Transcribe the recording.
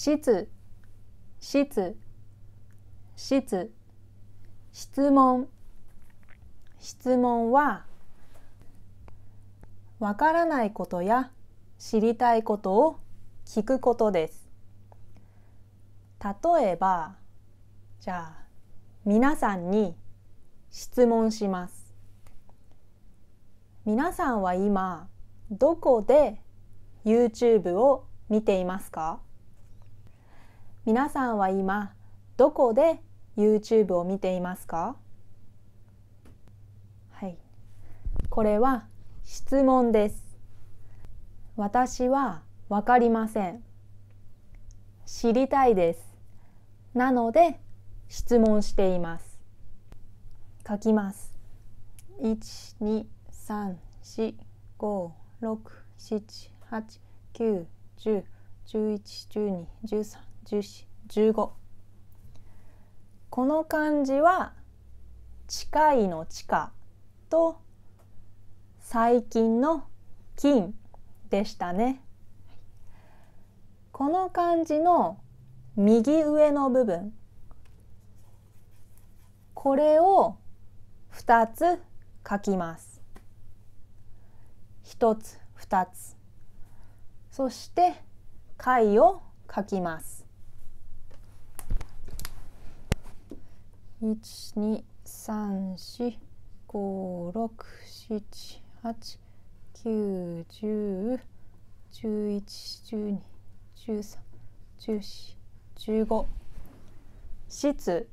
質質質質問質問はわからないことや知りたいことを聞くことです例えばじゃあ皆さんに質問します皆さんは今どこで YouTube を見ていますか皆さんは今どこで YouTube を見ていますかはい、これは質問です。私はわかりません。知りたいです。なので質問しています。書きます。1一二三四五六七八1十1一1二1三1 5この漢字は近いの近と最近の金でしたねこの漢字の右上の部分これを2つ書きます1つ2つそして解を書きます一二三四五六七八九十十一十二十三十四十五室